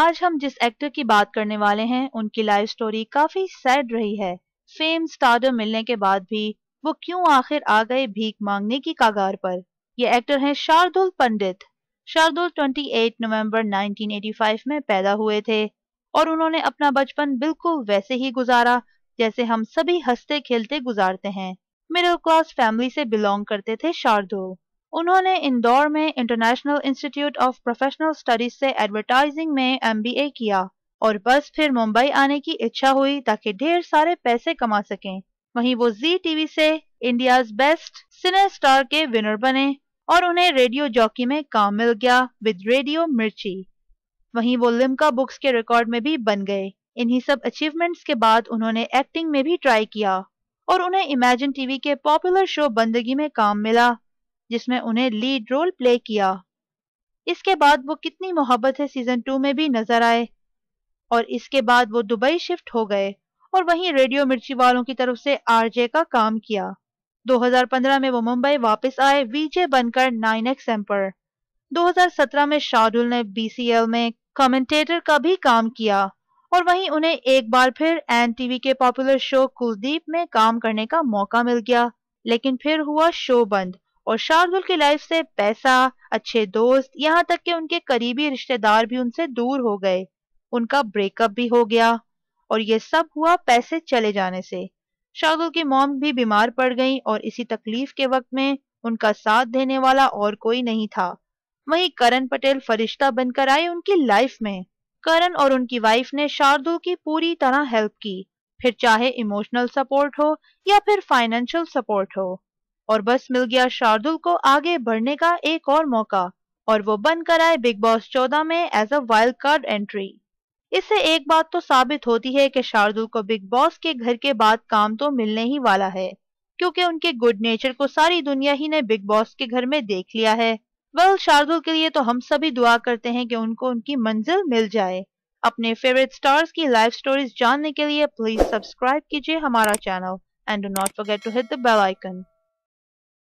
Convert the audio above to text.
आज हम जिस एक्टर की बात करने वाले हैं उनकी लाइफ स्टोरी काफी सैड रही है फेम स्टार्डम मिलने के बाद भी वो क्यों आखिर आ गए भीख मांगने की कागार पर ये एक्टर हैं शार्दुल पंडित शार्दुल 28 नवंबर 1985 में पैदा हुए थे और उन्होंने अपना बचपन बिल्कुल वैसे ही गुजारा जैसे हम सभी हंसते खेलते गुजारते हैं मिडिल क्लास फैमिली से बिलोंग करते थे शार्दुल उन्होंने इंदौर में International Institute of Professional Studies से एडवर्टाइजिंग में एमबीए किया और बस फिर मुंबई आने की इच्छा हुई ताकि ढेर सारे पैसे कमा सकें वहीं वो जी टीवी से इंडिया बेस्ट सिने स्टार के विनर बने और उन्हें रेडियो जॉकी में काम मिल गया विद रेडियो मिर्ची वहीं वो लिमका बुक्स के रिकॉर्ड में भी बन गए इन्हीं सब अचीवमेंट्स के बाद उन्होंने एक्टिंग में भी ट्राई किया और उन्हें इमेजिन टीवी के पॉपुलर शो बंदगी में काम मिला जिसमें उन्हें लीड रोल प्ले किया इसके बाद वो कितनी मोहब्बत है सीजन टू में भी नजर आए और इसके बाद वो दुबई शिफ्ट हो गए और वहीं रेडियो मिर्ची वालों की तरफ से आरजे का काम किया 2015 में वो मुंबई वापस आए वीजे बनकर नाइन एक्स एम पर 2017 में शाहुल ने बीसीएल में कमेंटेटर का भी काम किया और वहीं उन्हें एक बार फिर एन टीवी के पॉपुलर शो कुलदीप में काम करने का मौका मिल गया लेकिन फिर हुआ शो बंद और शार्दुल की लाइफ से पैसा अच्छे दोस्त यहाँ तक कि उनके करीबी रिश्तेदार भी उनसे दूर हो गए उनका ब्रेकअप भी हो गया और ये सब हुआ पैसे चले जाने से शार्दुल की मॉम भी बीमार पड़ गई और इसी तकलीफ के वक्त में उनका साथ देने वाला और कोई नहीं था वही करण पटेल फरिश्ता बनकर आए उनकी लाइफ में करण और उनकी वाइफ ने शार्दुल की पूरी तरह हेल्प की फिर चाहे इमोशनल सपोर्ट हो या फिर फाइनेंशियल सपोर्ट हो और बस मिल गया शार्दुल को आगे बढ़ने का एक और मौका और वो बनकर आए बिग बॉस चौदह में as a wild card entry इससे एक बात तो साबित होती है कि शार्दुल को बिग बॉस के घर के बाद काम तो मिलने ही वाला है क्योंकि उनके गुड नेचर को सारी दुनिया ही ने बिग बॉस के घर में देख लिया है वेल शार्दुल के लिए तो हम सभी दुआ करते हैं कि उनको उनकी मंजिल मिल जाए अपने फेवरेट स्टार्स की लाइफ स्टोरीज जानने के लिए प्लीज सब्सक्राइब कीजिए हमारा channel and do not forget to hit the bell icon